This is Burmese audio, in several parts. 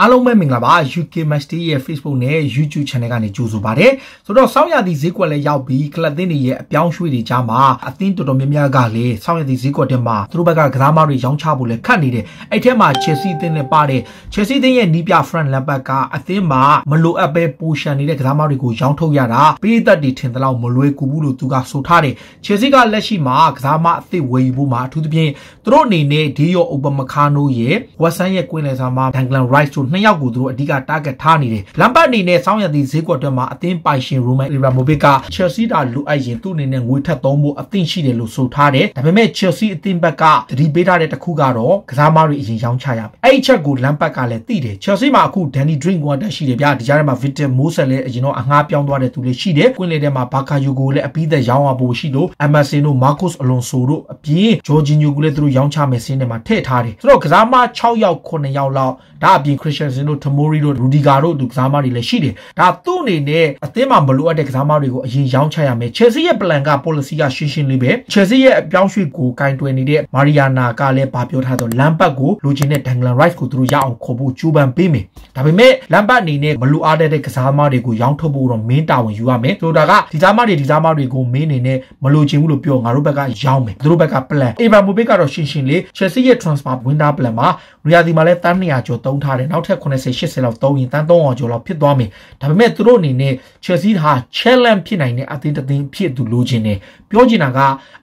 အားလုံးပဲမင်္ဂလာပါ UK Master ရဲ့ Facebook နဲ့ YouTube Channel ကနေကြိုဆိုပါတယ်ဆိုတော့ဆောင်းရသည့်ဈေးကွက်လည်းရောက်ပြီးကလပ်သင်းတွေရဲ့အပြောင်းရွှေ့တွေကြားမှာအသင်းတော်တော်များများကလည်းဆောင်းရသည့်ဈေးကွက်ထဲမှာသူတို့ဘက်ကကစားမတွေရောင်းချဖို့လည်းခတ်နေတယ်အဲ့ထဲမှာ Chelsea အသင်းနဲ့ပါတဲ့ Chelsea အသင်းရဲ့နီးပြ Frank Lampard ကအသင်းမှာမလိုအပ်ပဲပိုရှန်နေတဲ့ကစားမတွေကိုရောင်းထုတ်ရတာပြည်သက်တွေထင်သလောက်မလွယ်ကူဘူးလို့သူကဆိုထားတယ် Chelsea ကလက်ရှိမှာကစားမအသစ်ဝယ်ယူဖို့မှာအထူးသဖြင့်သူတို့အနေနဲ့ Dior Upamecano ရဲ့ Watson ရဲ့ Queen Lampard မှာ Declan Rice တို့လို့နှစ်ယောက်ကိုသူတို့အဓိက target ထားနေတယ်လမ်ပတ်အနေနဲ့ဆောင်းရသည့်ဈေးကွက်တွေမှာအသင်းပိုင်ရှင် Roman Abramovich က Chelsea တာလိုအပ်ရင်သူ့အနေနဲ့ငွေထပ်သုံးဖို့အသင့်ရှိတယ်လို့ဆိုထားတယ်ဒါပေမဲ့ Chelsea အသင်းဘက်ကသတိပေးထားတဲ့တစ်ခုကတော့ကစားမားတွေအရင်ရောင်းချရမယ်အဲ့ဒီချက်ကိုလမ်ပတ်ကလည်းသိတယ် Chelsea မှာအခု Danny Drinkwater ရှိတယ်ဗျာဒီကြားထဲမှာ Victor Moses လည်းအရင်တော့အငှားပြောင်းသွားတဲ့သူလည်းရှိတယ်ကွင်းလေထဲမှာ Bakayo ကိုလည်းအပြီးသက်ရောင်းရဖို့ရှိလို့ Emerson တို့ Marcos Alonso တို့အပြင် Jorginho ကိုလည်းသူတို့ရောင်းချမယ်စင်းထဲမှာထည့်ထားတယ်ဆိုတော့ကစားမား6ယောက်9ယောက်လောက်ဒါအပြင် Chris Christensen တို့ Tomori တို့ Rudiger တို့သူကစားမတွေလည်းရှိတယ်။ဒါသူ့အနေနဲ့အသင်းမှာမလိုအပ်တဲ့ကစားမတွေကိုအရင်ရောင်းချရမယ် Chelsea ရဲ့ plan က policy ကရှင်းရှင်းလေးပဲ Chelsea ရဲ့အပြောင်းရွှေ့ကိုကင်တွယ်နေတဲ့ Mariana ကလည်းဗာပြောထားတော့ Lampard ကိုလိုချင်တဲ့ Declan Rice ကိုသူတို့ရအောင်ခေါ်ဖို့ကြိုးပမ်းပေးမယ်။ဒါပေမဲ့ Lampard အနေနဲ့မလိုအပ်တဲ့ကစားမတွေကိုရောင်းထုတ်ဖို့တော့မင်းတာဝန်ယူရမယ်။ဆိုတာကဒီစားမတွေဒီစားမတွေကိုမင်းအနေနဲ့မလိုချင်ဘူးလို့ပြောငါတို့ဘက်ကရောင်းမယ်။သူတို့ဘက်က plan Abramovich ကတော့ရှင်းရှင်းလေး Chelsea ရဲ့ transfer window plan မှာ Real ဒီမှာလည်းတန်း200ကျော်သုံးထားတယ်။နောက်ထက်80 80လောက်သုံးရင်တန်း300ကျော်လောက်ဖြစ်သွားမယ်ဒါပေမဲ့သူတို့အနေနဲ့ Chelsea ဟာ challenge ဖြစ်နိုင်တဲ့အသင်းတစ်သင်းဖြစ်သူလိုချင်တယ်ပြောချင်တာက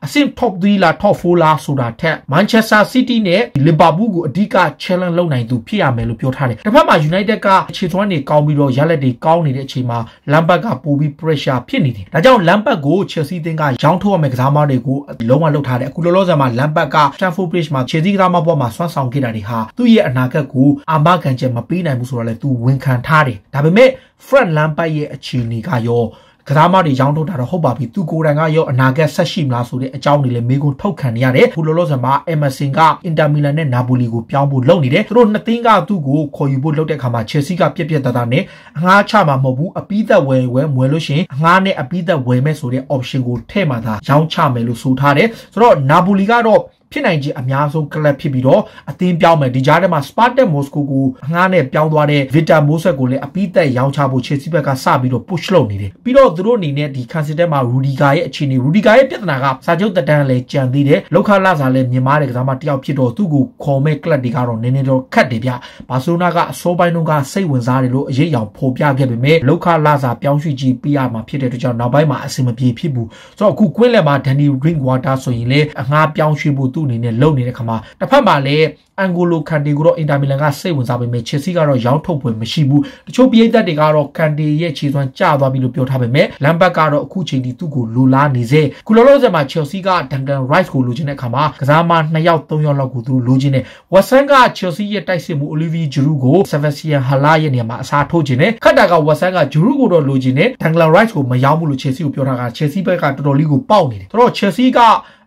အဆင့် top 3လား top 4လားဆိုတာထက် Manchester City နဲ့ Liverpool ကိုအဓိက challenge လုပ်နိုင်သူဖြစ်ရမယ်လို့ပြောထားတယ်တစ်ဖက်မှာ United ကခြေသွမ်းတွေကောင်းပြီးတော့ရလက်တွေကောင်းနေတဲ့အချိန်မှာ Lampard ကပိုပြီး pressure ဖြစ်နေတယ်ဒါကြောင့် Lampard ကို Chelsea သင်းကရောင်းထုတ်ရမယ့်ကစားမတွေကိုလုံးဝလုပ်ထားတယ်အခုလောလောဆယ်မှာ Lampard က Stamford Bridge မှာ Chelsea ကစားမပွဲမှာဆွမ်းဆောင်ခဲ့တာတွေဟာသူ့ရဲ့အနာဂတ်ကိုအာမခံချက်မပေးနိုင်ဘူးဆိုတော့လည်းသူဝန်ခံထားတယ်ဒါပေမဲ့ Fred Lampard ရဲ့အခြေအနေကရောကစားမတွေရောင်းထုတ်တာတော့ဟုတ်ပါပြီသူကိုယ်တိုင်ကရောအနာဂတ်ဆက်ရှိမလားဆိုတဲ့အကြောင်းတွေလည်းမေးခွန်းထုတ်ခံနေရတယ်ဘူလိုလိုဆန်မှာ Emerson ကအင်တာမီလန်နဲ့နာပိုလီကိုပြောင်းဖို့လုပ်နေတယ်သူတို့နှစ်သင်းကသူ့ကိုခေါ်ယူဖို့လုပ်တဲ့အခါမှာ Chelsea ကပြက်ပြက်သားသားနဲ့အငှားချမှာမဟုတ်ဘူးအပိသက်ဝယ်ဝယ်မွဲလို့ရှိရင်အငှားနဲ့အပိသက်ဝယ်မယ်ဆိုတဲ့ option ကိုထည့်မှသာရောင်းချမယ်လို့ဆိုထားတယ်ဆိုတော့နာပိုလီကတော့ဖြစ်နိုင်ခြေအများဆုံးကလပ်ဖြစ်ပြီးတော့အသင်းပြောင်းမယ်ဒီကြားထဲမှာ Spartak Moscow ကိုအငှားနဲ့ပြောင်းသွားတဲ့ Victor Moses ကိုလည်းအပိသက်ရောင်းချဖို့ Chelsea ဘက်ကစပြီးတော့ push လုပ်နေတယ်ပြီးတော့သူတို့အနေနဲ့ဒီ Cancel ထဲမှာ Rudiger ရဲ့အခြေအနေ Rudiger ရဲ့ပြဿနာကစာချုပ်တက်တန်းလည်းကြံသေးတယ်လောက်ခလာစာလည်းမြင်မာတဲ့ကစားမတယောက်ဖြစ်တော့သူ့ကိုခေါ်မဲ့ကလပ်တွေကတော့နည်းနည်းတော့ခက်တယ်ဗျဘာဆိုနာကအစိုးပိုင်းတို့ကစိတ်ဝင်စားတယ်လို့အရေးအယောင်ဖော်ပြခဲ့ပေမဲ့လောက်ခလာစာပြောင်းရွှေ့ကြည့်ပြရမှာဖြစ်တဲ့အတွက်ကြောင့်နောက်ပိုင်းမှာအဆင်မပြေဖြစ်ဘူးဆိုတော့အခု Queen လက်မှာ Danny Drinkwater ဆိုရင်လည်းအငှားပြောင်းရွှေ့ဖို့သူ့အနေနဲ့လုပ်နေတဲ့ခါမှာတစ်ဖက်မှာလည်းအန်ဂိုလိုကန်တီကိုတော့အင်တာမီလန်ကစိတ်ဝင်စားပေမဲ့ချယ်ဆီကတော့ရောင်းထုတ်ဖွယ်မရှိဘူးတချို့ပြည်သက်တွေကတော့ကန်တီရဲ့ခြေစွမ်းကျသွားပြီလို့ပြောထားပေမဲ့လမ်ဘတ်ကတော့အခုချိန်ထိသူ့ကိုလိုလားနေစေခုလောလောဆယ်မှာချယ်ဆီကဒန်ကန်ရိုက်စ်ကိုလိုချင်တဲ့ခါမှာကစားမ2ယောက်3ယောက်လောက်ကိုသူလိုချင်တယ်ဝက်ဆန်ကချယ်ဆီရဲ့တိုက်စစ်မှုအိုလီဗီဂျရူကိုဆဗက်ဆီယန်ဟာလာရဲ့နေရာမှာအစားထိုးချင်တယ်ခတ်တာကဝက်ဆန်ကဂျရူကိုတော့လိုချင်တယ်ဒန်ကန်ရိုက်စ်ကိုမရောင်းဘူးလို့ချယ်ဆီကိုပြောထားတာချယ်ဆီဘက်ကတော်တော်လေးကိုပေါက်နေတယ်တော်တော့ချယ်ဆီက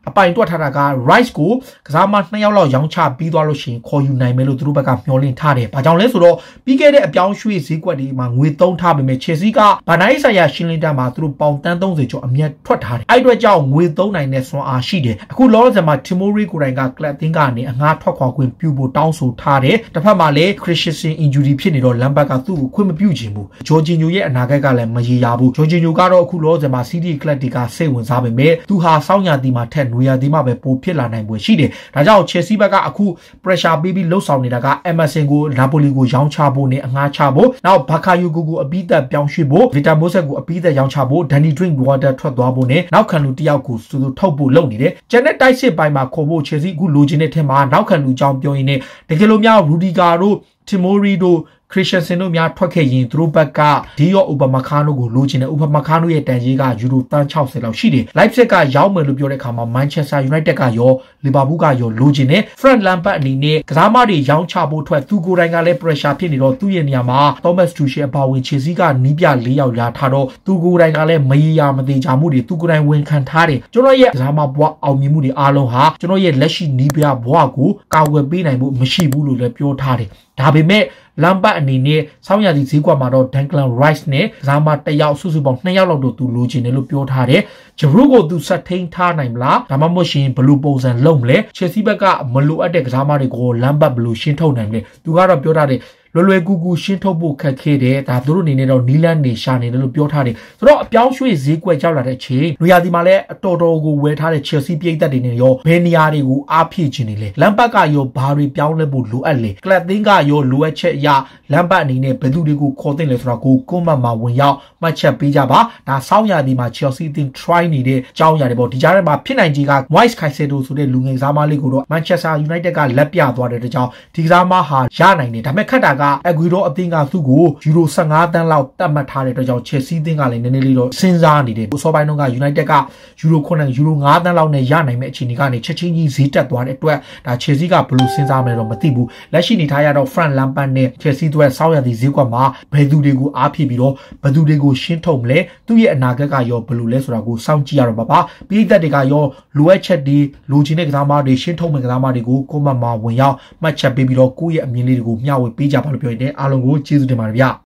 အပိုင်တွက်ထားတာက Rice ကိုကစားမ2ယောက်လောက်ရောင်းချပြီးသွားလို့ရှိရင်ခေါ်ယူနိုင်မယ်လို့သူတို့ဘက်ကမျှော်လင့်ထားတယ်။ဘာကြောင့်လဲဆိုတော့ပြီးခဲ့တဲ့အပြောင်းရွှေ့ဈေးကွက်တွေမှာငွေသုံးထားပေမဲ့ Chelsea ကဘာနာရေးဆိုင်ရာရှင်းလင်းတန်းမှာသူတို့ပေါင်တန်း30ကျော်အမြတ်ထွက်ထားတယ်။အဲ့အတွက်ကြောင့်ငွေသုံးနိုင်တဲ့စွမ်းအားရှိတယ်။အခုလောလောဆယ်မှာ Timori ကိုယ်တိုင်ကကလပ်အသင်းကနေအငှားထွက်ခွာခွင့်ပြုဖို့တောင်းဆိုထားတယ်။တစ်ဖက်မှာလည်း Christensen injury ဖြစ်နေတော့ Lampard ကသူ့ကိုခွင့်မပြုချင်ဘူး။ Jorginho ရဲ့အနာဂတ်ကလည်းမရေရာဘူး။ Jorginho ကတော့အခုလောလောဆယ်မှာ City ကလပ်တွေကစိတ်ဝင်စားပေမဲ့သူဟာစောင့်ရတီမှာထက်နွနွေရာသီမှာပဲပိုဖြစ်လာနိုင်ပွဲရှိတယ်။ဒါကြောင့် Chelsea ဘက်ကအခု pressure ပေးပြီးလှုပ်ဆောင်နေတာက Emerson ကို Napoli ကိုရောင်းချဖို့နဲ့အငှားချဖို့နောက် Bakayu ကိုကိုအပိသက်ပြောင်းရွှေ့ဖို့ Victor Moses ကိုအပိသက်ရောင်းချဖို့ Danny Drinkwater ထွက်သွားဖို့နဲ့နောက်ခံလူတယောက်ကိုစူးစူးထုတ်ဖို့လုပ်နေတယ်။ Janet တိုက်စစ်ပိုင်းမှာခေါ်ဖို့ Chelsea အခုလိုချင်တဲ့ထက်မှာနောက်ခံလူအကြောင်းပြောရင်းနဲ့တကယ်လို့များ Rudiger တို့ Timori တို့ခရစ်ယာန်စင်တို့များထွက်ခဲ့ရင်သူတို့ဘက်ကဒီရောဥပမာခါနိုကိုလိုချင်တယ်ဥပမာခါနိုရဲ့တန်ကြီးကယူရိုတန်60လောက်ရှိတယ်။ Leipzig ကရောက်မယ်လို့ပြောတဲ့အခါမှာ Manchester United ကရော Liverpool ကရောလိုချင်တယ်။ Frank Lampard အနေနဲ့ကစားမတွေရောင်းချဖို့ထွက်သူကိုယ်တိုင်ကလည်း pressure ဖြစ်နေတော့သူ့ရဲ့နေရာမှာ Thomas Tuchel အပါအဝင်ခြေစည်းကနီးပြ၄ယောက်ရာထားတော့သူကိုယ်တိုင်ကလည်းမရေရာမသေးချာမှုတွေသူကိုယ်တိုင်ဝန်ခံထားတယ်။ကျွန်တော်ရဲ့ကစားမဘွားအောင်မြင်မှုတွေအားလုံးဟာကျွန်တော်ရဲ့လက်ရှိနီးပြဘွားကိုကာကွယ်ပေးနိုင်ဖို့မရှိဘူးလို့လည်းပြောထားတယ်။ဒါပေမဲ့လမ်ပတ်အနေနဲ့ဆောင်းရာသီဈေးကွက်မှာတော့ Declan Rice နဲ့ဇာမာတယောက်စုစုပေါင်း2ယောက်လောက်တော့သူလိုချင်တယ်လို့ပြောထားတယ်။ဂျရူကိုသူဆက်ထိန်ထားနိုင်မလားဒါမှမဟုတ်ရှင်ဘလူးပုံစံလုံးမလဲ။ Chelsea ဘက်ကမလိုအပ်တဲ့ကစားမတွေကိုလမ်ပတ်ဘလူးရှင်းထုတ်နိုင်မလဲ။သူကတော့ပြောထားတယ်လွယ်လွယ်ကူကူရှင်းထုတ်ဖို့ခက်ခဲတယ်ဒါသူတို့အနေနဲ့တော့နီလန်းနေရှာနေတယ်လို့ပြောထားတယ်ဆိုတော့အပြောင်းရွှေ့ဈေးကွက်ရောက်လာတဲ့အချိန်လူရသည်မှာလည်းအတော်တော်ကိုဝယ်ထားတဲ့ Chelsea ပြည်သက်တွေနဲ့ရောဘယ်နေရာတွေကိုအားဖြည့်ခြင်းနေလဲလမ်ပတ်ကရောဘာတွေပြောင်းလဲဖို့လိုအပ်လဲကလပ်သင်းကရောလိုအပ်ချက်အရလမ်ပတ်အနေနဲ့ဘယ်သူတွေကိုခေါ်သင့်လဲဆိုတာကိုကွန်မန့်မှာဝင်ရောက်မှတ်ချက်ပေးကြပါဒါဆောင်းရာသီမှာ Chelsea team try နေတဲ့အကြောင်းအရာတွေပေါ့ဒီကြားထဲမှာဖြစ်နိုင်ခြေက Wise Caicedo ဆိုတဲ့လူငယ်စားမလေးကိုတော့ Manchester United ကလက်ပြသွားတဲ့အကြောင်းဒီကစားမဟာရနိုင်တယ်ဒါပေမဲ့ခက်တာကအဂွီရောအသင်းကသူ့ကိုယူရို15တန်းလောက် တတ်မှတ်ထားတဲ့အတွက်ကြောင့် Chelsea အသင်းကလည်းနည်းနည်းလေးတော့စဉ်းစားနေတယ်။ဆော့ပိုင်းတော့က United ကယူရို9ယူရို5တန်းလောက်နဲ့ရနိုင်မဲ့အခြေအနေကနေချက်ချင်းကြီးဈေးတက်သွားတဲ့အတွက်ဒါ Chelsea ကဘယ်လိုစဉ်းစားမလဲတော့မသိဘူး။လက်ရှိနေထားရတော့ Frank Lampard နဲ့ Chelsea တို့ဆောက်ရသည့်ဈေးကွက်မှာဘယ်သူတွေကိုအားဖြည့်ပြီးတော့ဘယ်သူတွေကိုရှင်းထုတ်မလဲသူ့ရဲ့အနာဂတ်ကရောဘယ်လိုလဲဆိုတာကိုစောင့်ကြည့်ရတော့ပါပါ။ပြည်သက်တွေကရောလိုအပ်ချက်တွေလိုချင်တဲ့ကစားသမားတွေရှင်းထုတ်မဲ့ကစားသမားတွေကိုကိုမမဝင်ရောက်မှတ်ချက်ပေးပြီးတော့ကိုယ့်ရဲ့အမြင်လေးတွေကိုမျှဝေပေးကြပါလို့ပြောရင်အားလုံးကိုကျေးဇူးတင်ပါတယ်ဗျ